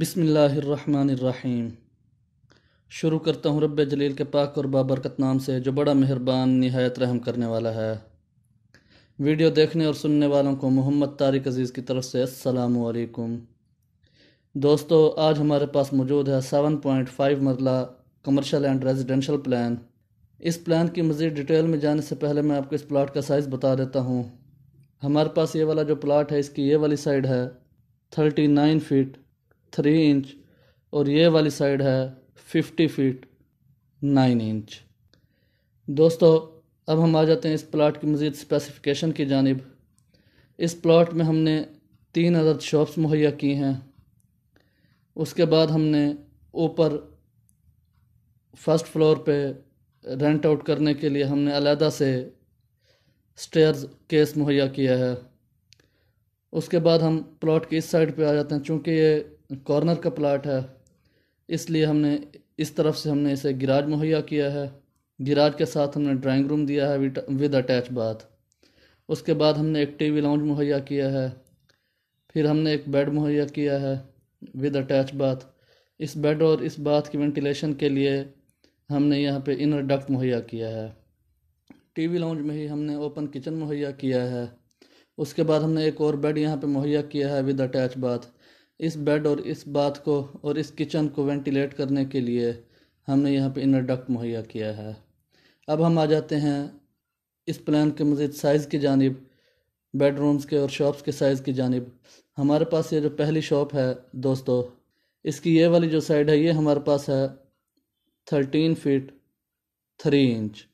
बिसमीम शुरू करता हूँ रब जलील के पाक और बाबरकत नाम से जो बड़ा मेहरबान नहायत रहम करने वाला है वीडियो देखने और सुनने वालों को मोहम्मद तारिक अज़ीज़ की तरफ से असलकुम दोस्तों आज हमारे पास मौजूद है सेवन पॉइंट फाइव मरला कमर्शल एंड रेजिडेंशल प्लान इस प्लान की मज़ीद डिटेल में जाने से पहले मैं आपको इस प्लाट का साइज़ बता देता हूँ हमारे पास ये वाला जो प्लाट है इसकी ये वाली साइड है thirty nine feet three inch और ये वाली साइड है फिफ्टी फीट नाइन इंच दोस्तों अब हम आ जाते हैं इस प्लाट की मज़ीद स्पेसिफिकेशन की जानब इस प्लाट में हमने तीन अदर शॉप्स मुहैया की हैं उसके बाद हमने ऊपर फर्स्ट फ्लोर पे रेंट आउट करने के लिए हमने अलहदा से स्टेयर्स केस मुहैया किया है उसके बाद हम प्लॉट की इस साइड पे आ जाते हैं चूँकि ये कॉर्नर का प्लाट है इसलिए हमने इस तरफ से हमने इसे गिराज मुहैया किया है गिराज के साथ हमने ड्राइंग रूम दिया है विद अटैच बाथ उसके बाद हमने एक टीवी लाउंज मुहैया किया है फिर हमने एक बेड मुहैया किया है विद अटैच बाथ इस बेड और इस बाथ की वेंटिलेशन के लिए हमने यहाँ पे इनर डक्ट मुहैया किया है टीवी लाउंज में ही हमने ओपन किचन मुहैया किया है उसके बाद हमने एक और बेड यहाँ पे मुहैया किया है विद अटैच बाथ इस बेड और इस बाथ को और इस किचन को वेंटिलेट करने के लिए हमने यहाँ पे इनर डक्ट मुहैया किया है अब हम आ जाते हैं इस प्लान के मज़ीद साइज़ की जानब बेडरूम्स के और शॉप्स के साइज़ की जानब हमारे पास ये जो पहली शॉप है दोस्तों इसकी ये वाली जो साइड है ये हमारे पास है थर्टीन फीट थ्री इंच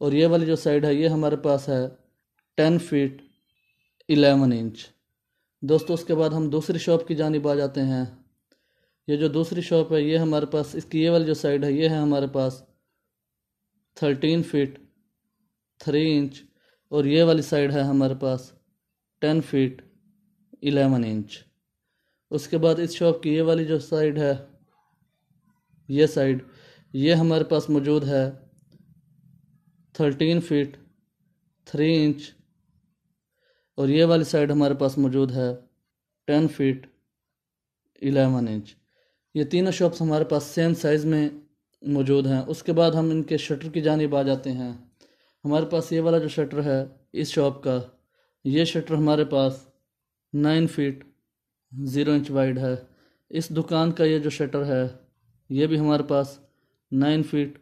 और ये वाली जो साइड है ये हमारे पास है टेन फीट इलेवन इंच दोस्तों उसके बाद हम दूसरी शॉप की जानब आ जाते हैं ये जो दूसरी शॉप है ये हमारे पास इसकी ये वाली जो साइड है ये है हमारे पास थर्टीन फीट थ्री इंच और ये वाली साइड है हमारे पास टेन फीट इलेवन इंच उसके बाद इस शॉप की ये वाली जो साइड है ये साइड ये हमारे पास मौजूद है थर्टीन फीट थ्री इंच और ये वाली साइड हमारे पास मौजूद है टेन फीट इलेवन इंच ये तीनों शॉप्स हमारे पास सेम साइज़ में मौजूद हैं उसके बाद हम इनके शटर की जानब आ जाते हैं हमारे पास ये वाला जो शटर है इस शॉप का ये शटर हमारे पास nine feet zero inch wide है इस दुकान का ये जो शटर है ये भी हमारे पास nine feet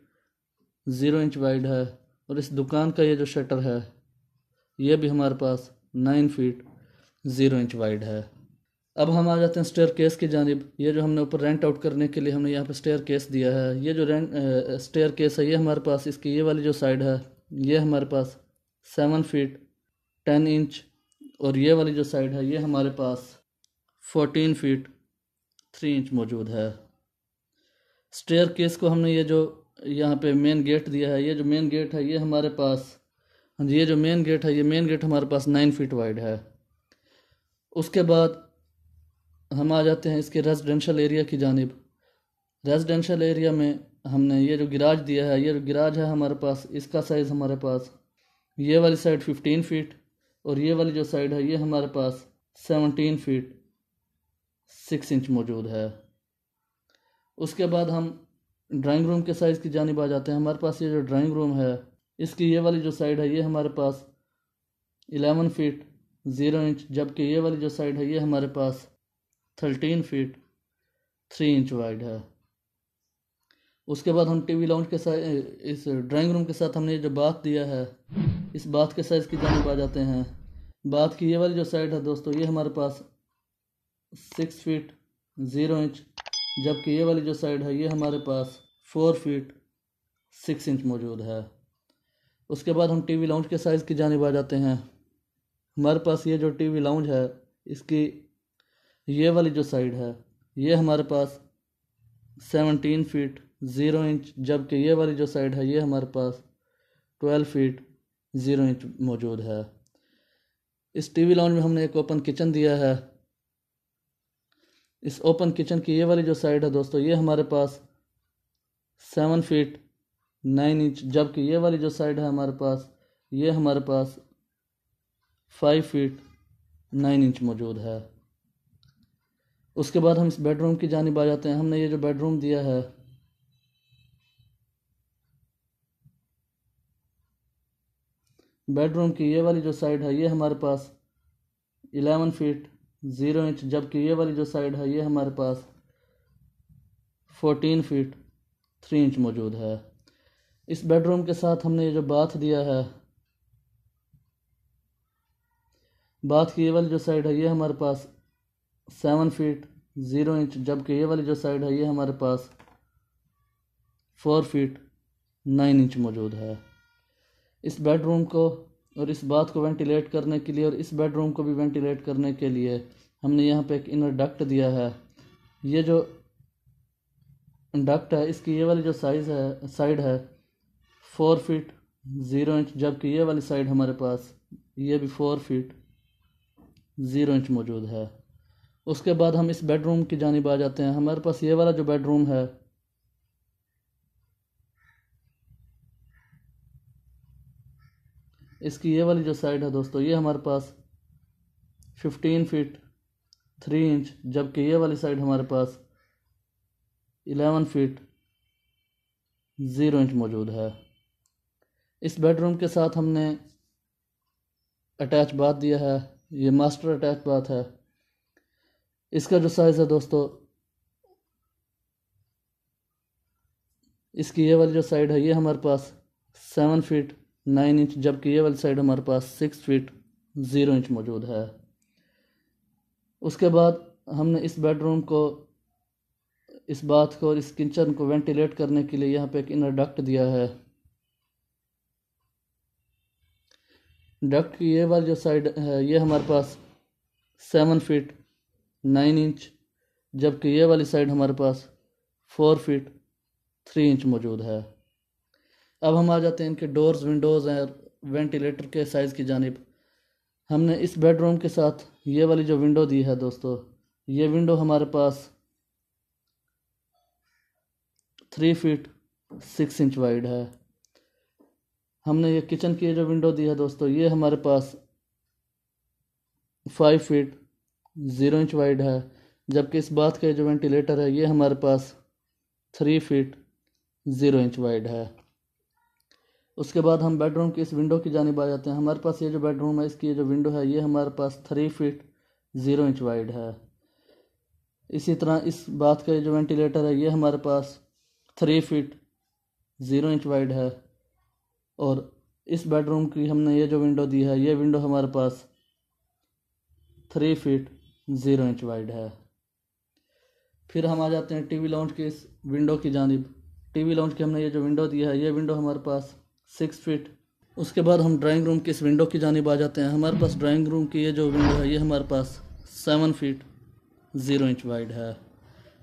zero inch wide है और इस दुकान का ये जो शटर है ये भी हमारे पास nine feet zero inch wide है अब हम आ जाते हैं स्टेयर केस की जानब ये जो हमने ऊपर रेंट आउट करने के लिए हमने यहाँ पर स्टेयर केस दिया है ये जो रेंट स्टेयर केस है ये हमारे पास इसकी ये वाली जो साइड है ये हमारे पास सेवन फीट टेन इंच और ये वाली जो साइड है ये हमारे पास फोर्टीन फीट थ्री इंच मौजूद है स्टेयर केस को हमने ये जो यहाँ पे मेन गेट दिया है ये जो मेन गेट है ये हमारे पास हाँ जी ये जो मेन गेट है ये मेन गेट हमारे पास नाइन फीट वाइड है उसके बाद हम आ जाते हैं इसके रेजिडेंशल एरिया की जानब रेजिडेंशल एरिया में हमने ये जो गिराज दिया है ये जो गिराज है हमारे पास इसका साइज़ हमारे पास ये वाली साइड फिफ्टीन फीट और ये वाली जो साइड है ये हमारे पास सेवनटीन फीट सिक्स इंच मौजूद है उसके बाद हम ड्राइंग रूम के साइज़ की जानब आ जाते हैं हमारे पास ये जो ड्राइंग रूम है इसकी ये वाली जो साइड है ये हमारे पास एलेवन फीट ज़ीरो इंच जबकि ये वाली जो साइड है ये हमारे पास thirteen feet three inch wide है उसके बाद हम टीवी लाउंज के साथ इस ड्राइंग रूम के साथ हमने जो बाथ दिया है इस बाथ के साइज़ की जानब आ जाते हैं बाथ की ये वाली जो साइड है दोस्तों ये हमारे पास सिक्स फीट ज़ीरो इंच जबकि ये वाली जो साइड है ये हमारे पास फोर फीट सिक्स इंच मौजूद है उसके बाद हम टीवी लाउंज के साइज़ की जानब आ जाते हैं हमारे पास ये जो टीवी लाउंज है इसकी ये वाली जो साइड है ये हमारे पास सेवनटीन फीट ज़ीरो इंच जबकि ये वाली जो साइड है ये हमारे पास ट्वेल्व फीट ज़ीरो इंच मौजूद है इस टीवी लाउंज में हमने एक ओपन किचन दिया है इस ओपन किचन की ये वाली जो साइड है दोस्तों ये हमारे पास सेवन फीट नाइन इंच जबकि ये वाली जो साइड है हमारे पास ये हमारे पास फाइव फीट नाइन इंच मौजूद है उसके बाद हम इस बेडरूम की जानब आ जाते हैं हमने ये जो बेडरूम दिया है बेडरूम की ये वाली जो साइड है ये हमारे पास इलेवन फीट ज़ीरो इंच जबकि ये वाली जो साइड है ये हमारे पास फोर्टीन फीट थ्री इंच मौजूद है इस बेडरूम के साथ हमने ये जो बाथ दिया है बाथ की ये वाली जो साइड है ये हमारे पास सेवन फीट ज़ीरो इंच जबकि ये वाली जो साइड है ये हमारे पास फोर फीट नाइन इंच मौजूद है इस बेडरूम को और इस बात को वेंटिलेट करने के लिए और इस बेडरूम को भी वेंटिलेट करने के लिए हमने यहाँ पे एक इनर डक्ट दिया है ये जो डक्ट है इसकी ये वाली जो साइज़ है साइड है फोर फीट ज़ीरो इंच जबकि ये वाली साइड हमारे पास ये भी फोर फीट ज़ीरो इंच मौजूद है उसके बाद हम इस बेडरूम की जानब आ जाते हैं हमारे पास ये वाला जो बेडरूम है इसकी ये वाली जो साइड है दोस्तों ये हमारे पास फिफ्टीन फीट थ्री इंच जबकि ये वाली साइड हमारे पास एलेवन फीट ज़ीरो इंच मौजूद है इस बेडरूम के साथ हमने अटैच बाथ दिया है ये मास्टर अटैच बाथ है इसका जो साइज़ है दोस्तों इसकी ये वाली जो साइड है ये हमारे पास सेवन फीट नाइन इंच जबकि ये वाली साइड हमारे पास सिक्स फीट ज़ीरो इंच मौजूद है उसके बाद हमने इस बेडरूम को इस बाथ को और इस किचन को वेंटिलेट करने के लिए यहाँ पे एक इनर डक्ट दिया है डक्ट की ये वाली जो साइड है ये हमारे पास सेवन फीट नाइन इंच जबकि ये वाली साइड हमारे पास फोर फीट थ्री इंच मौजूद है अब हम आ जाते हैं इनके डोर्स विंडोज़ और वेंटिलेटर के साइज़ की जानब हमने इस बेडरूम के साथ ये वाली जो विंडो दी है दोस्तों ये विंडो हमारे पास three feet six inch wide है हमने ये किचन की जो विंडो दी है दोस्तों ये हमारे पास five feet zero inch wide है जबकि इस बात का जो वेंटिलेटर है ये हमारे पास three feet zero inch wide है उसके बाद हम बेडरूम की इस विंडो की जानब आ जाते हैं हमारे पास ये जो बेडरूम है इसकी जो विंडो है ये हमारे पास three feet zero inch wide है इसी तरह इस बात का जो वेंटिलेटर है ये हमारे पास three feet zero inch wide है और इस बेडरूम की हमने ये जो विंडो दी है ये विंडो हमारे पास three feet zero inch wide है फिर हम आ जाते हैं टीवी लाउंज की इस विंडो की जानब टीवी लाउंज की हमने ये जो विंडो दी है ये विंडो हमारे पास सिक्स फीट उसके बाद हम ड्राइंग रूम की इस विंडो की जानब आ जाते हैं हमारे पास ड्राइंग रूम की ये जो विंडो है ये हमारे पास seven feet zero inch wide है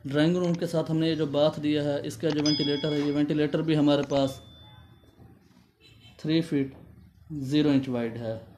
ड्राइंग रूम के साथ हमने ये जो बाथ दिया है इसका जो वेंटिलेटर है ये वेंटिलेटर भी हमारे पास three feet zero inch wide है